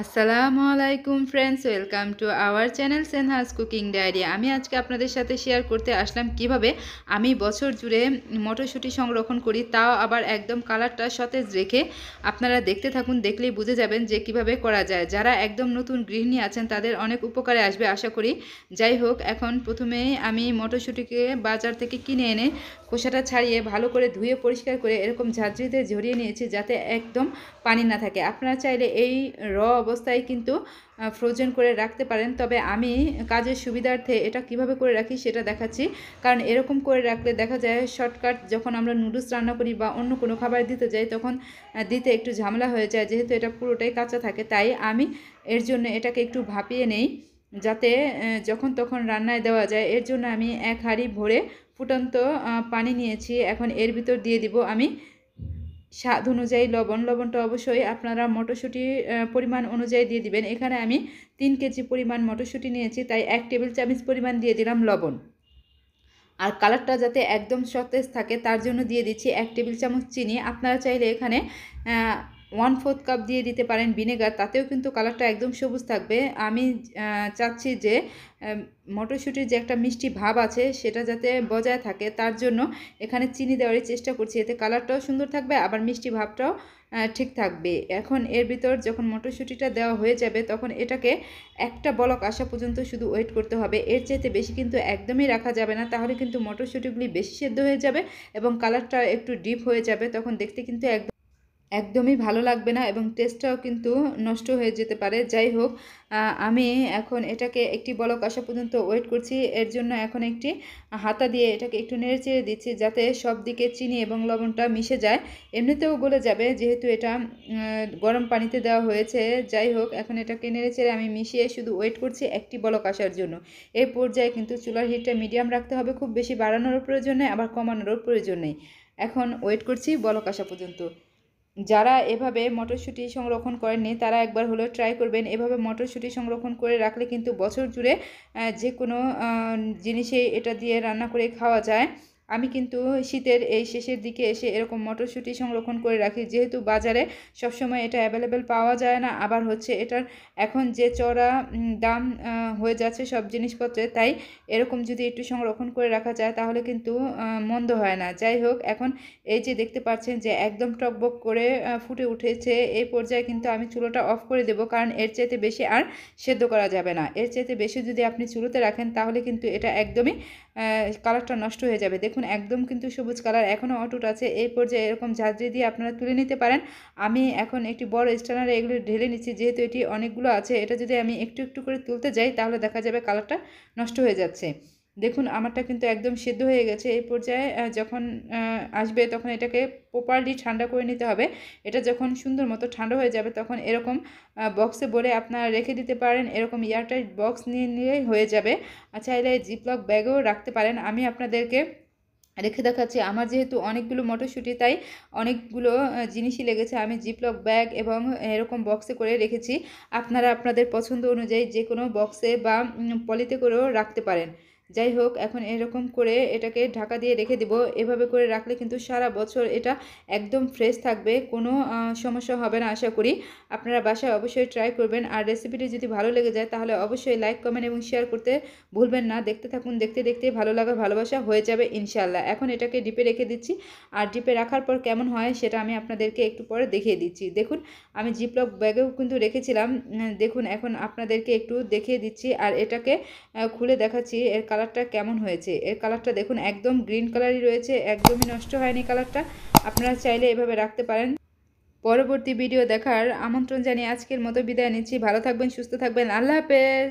আসসালামু আলাইকুম friends welcome to our channel সেনহাস কুকিং ডায়েরি আমি আজকে আপনাদের সাথে শেয়ার করতে আসলাম কিভাবে আমি বছর জুড়ে মটরশুঁটি সংরক্ষণ করি তাও আবার একদম কালারটা সতেজ রেখে আপনারা দেখতে থাকুন দেখলেই বুঝে যাবেন যে কিভাবে করা যায় যারা একদম নতুন গৃহিণী আছেন তাদের অনেক উপকারে আসবে আশা করি যাই হোক এখন প্রথমে আমি মটরশুঁটিকে বাজার থেকে কিনে এনে খোসাটা ছাড়িয়ে ভালো করে ধুয়ে পরিষ্কার করে এরকম ঝাঁঝরিতে ঝরিয়ে নিয়েছি যাতে একদম পানি না থাকে আপনারা চাইলে এই র অবস্থায় কিন্তু ফ্রোজেন করে রাখতে পারেন তবে আমি কাজের সুবিধার্থে এটা কিভাবে করে রাখি সেটা দেখাচ্ছি কারণ এরকম করে রাখলে দেখা যায় শর্টকাট যখন আমরা নুডলস রান্না করি বা অন্য কোনো খাবার দিতে যাই তখন দিতে একটু ঝামেলা হয়ে যায় যেহেতু এটা পুরোটাই কাঁচা থাকে তাই আমি এর জন্য এটাকে একটু ভাপিয়ে নেই যাতে যখন তখন রান্নায় দেওয়া যায় এর জন্য আমি এক হাঁড়ি ভরে ফুটন্ত পানি নিয়েছি এখন এর ভিতর দিয়ে দিব আমি স্বাদ অনুযায়ী লবণ লবণটা অবশ্যই আপনারা মটরশুঁটি পরিমাণ অনুযায়ী দিয়ে দিবেন এখানে আমি তিন কেজি পরিমাণ মটরশুঁটি নিয়েছি তাই এক টেবিল চামচ পরিমাণ দিয়ে দিলাম লবণ আর কালারটা যাতে একদম সতেজ থাকে তার জন্য দিয়ে দিচ্ছি এক টেবিল চামচ চিনি আপনারা চাইলে এখানে ওয়ান ফোর্থ কাপ দিয়ে দিতে পারেন ভিনেগার তাতেও কিন্তু কালারটা একদম সবুজ থাকবে আমি চাচ্ছি যে মটরশুঁটির যে একটা মিষ্টি ভাব আছে সেটা যাতে বজায় থাকে তার জন্য এখানে চিনি দেওয়ারই চেষ্টা করছি এতে কালারটাও সুন্দর থাকবে আবার মিষ্টি ভাবটাও ঠিক থাকবে এখন এর ভিতর যখন মটরশুঁটিটা দেওয়া হয়ে যাবে তখন এটাকে একটা বলক আসা পর্যন্ত শুধু ওয়েট করতে হবে এর চাইতে বেশি কিন্তু একদমই রাখা যাবে না তাহলে কিন্তু মটরশুঁটিগুলি বেশি সেদ্ধ হয়ে যাবে এবং কালারটা একটু ডিপ হয়ে যাবে তখন দেখতে কিন্তু একদম একদমই ভালো লাগবে না এবং টেস্টটাও কিন্তু নষ্ট হয়ে যেতে পারে যাই হোক আমি এখন এটাকে একটি বলক আসা পর্যন্ত ওয়েট করছি এর জন্য এখন একটি হাতা দিয়ে এটাকে একটু নেড়ে চেড়ে দিচ্ছি যাতে সব দিকে চিনি এবং লবণটা মিশে যায় এমনিতেও গলে যাবে যেহেতু এটা গরম পানিতে দেওয়া হয়েছে যাই হোক এখন এটাকে নেড়ে চেড়ে আমি মিশিয়ে শুধু ওয়েট করছি একটি বলক আসার জন্য এই পর্যায়ে কিন্তু চুলার হিটটা মিডিয়াম রাখতে হবে খুব বেশি বাড়ানোরও প্রয়োজন নেই আবার কমানোরও প্রয়োজন নেই এখন ওয়েট করছি বলক আসা পর্যন্ত যারা এভাবে মটরশুঁটি সংরক্ষণ করেননি তারা একবার হলেও ট্রাই করবেন এভাবে মটরশুঁটি সংরক্ষণ করে রাখলে কিন্তু বছর জুড়ে যে কোনো জিনিসে এটা দিয়ে রান্না করে খাওয়া যায় আমি কিন্তু শীতের এই শেষের দিকে এসে এরকম মটরশুঁটি সংরক্ষণ করে রাখি যেহেতু বাজারে সবসময় এটা অ্যাভেলেবেল পাওয়া যায় না আবার হচ্ছে এটার এখন যে চড়া দাম হয়ে যাচ্ছে সব জিনিসপত্রে তাই এরকম যদি একটু সংরক্ষণ করে রাখা যায় তাহলে কিন্তু মন্দ হয় না যাই হোক এখন এই যে দেখতে পাচ্ছেন যে একদম টকবক করে ফুটে উঠেছে এই পর্যায়ে কিন্তু আমি চুলোটা অফ করে দেব কারণ এর চাইতে বেশি আর সেদ্ধ করা যাবে না এর চাইতে বেশি যদি আপনি চুলোতে রাখেন তাহলে কিন্তু এটা একদমই কালারটা নষ্ট হয়ে যাবে দেখুন একদম কিন্তু সবুজ কালার এখনও অটুট আছে এই পর্যায়ে এরকম ঝাঁঝরি দিয়ে আপনারা তুলে নিতে পারেন আমি এখন একটি বড় স্টানারে এগুলো ঢেলে নিচ্ছি যেহেতু এটি অনেকগুলো আছে এটা যদি আমি একটু একটু করে তুলতে যাই তাহলে দেখা যাবে কালারটা নষ্ট হয়ে যাচ্ছে দেখুন আমারটা কিন্তু একদম সেদ্ধ হয়ে গেছে এই পর্যায়ে যখন আসবে তখন এটাকে প্রপারলি ঠান্ডা করে নিতে হবে এটা যখন সুন্দর মতো ঠান্ডা হয়ে যাবে তখন এরকম বক্সে বলে আপনারা রেখে দিতে পারেন এরকম এয়ারটাইট বক্স নিয়ে নিলেই হয়ে যাবে চাইলে জিপলক ব্যাগেও রাখতে পারেন আমি আপনাদেরকে রেখে দেখাচ্ছি আমার যেহেতু অনেকগুলো মটরশুঁটি তাই অনেকগুলো জিনিসই লেগেছে আমি জিপলক ব্যাগ এবং এরকম বক্সে করে রেখেছি আপনারা আপনাদের পছন্দ অনুযায়ী যে কোনো বক্সে বা পলিতে করেও রাখতে পারেন যাই হোক এখন এরকম করে এটাকে ঢাকা দিয়ে রেখে দেব এভাবে করে রাখলে কিন্তু সারা বছর এটা একদম ফ্রেশ থাকবে কোনো সমস্যা হবে না আশা করি আপনারা বাসায় অবশ্যই ট্রাই করবেন আর রেসিপিটি যদি ভালো লেগে যায় তাহলে অবশ্যই লাইক কমেন্ট এবং শেয়ার করতে ভুলবেন না দেখতে থাকুন দেখতে দেখতে ভালো লাগা ভালোবাসা হয়ে যাবে ইনশাল্লাহ এখন এটাকে ডিপে রেখে দিচ্ছি আর ডিপে রাখার পর কেমন হয় সেটা আমি আপনাদেরকে একটু পরে দেখিয়ে দিচ্ছি দেখুন আমি জিপলক ব্যাগেও কিন্তু রেখেছিলাম দেখুন এখন আপনাদেরকে একটু দেখিয়ে দিচ্ছি আর এটাকে খুলে দেখাচ্ছি এর কালার কালারটা কেমন হয়েছে এর কালারটা দেখুন একদম গ্রিন কালারই রয়েছে একদমই নষ্ট হয়নি কালারটা আপনারা চাইলে এভাবে রাখতে পারেন পরবর্তী ভিডিও দেখার আমন্ত্রণ জানিয়ে আজকের মতো বিদায় নিচ্ছি ভালো থাকবেন সুস্থ থাকবেন আল্লাহ হাফেজ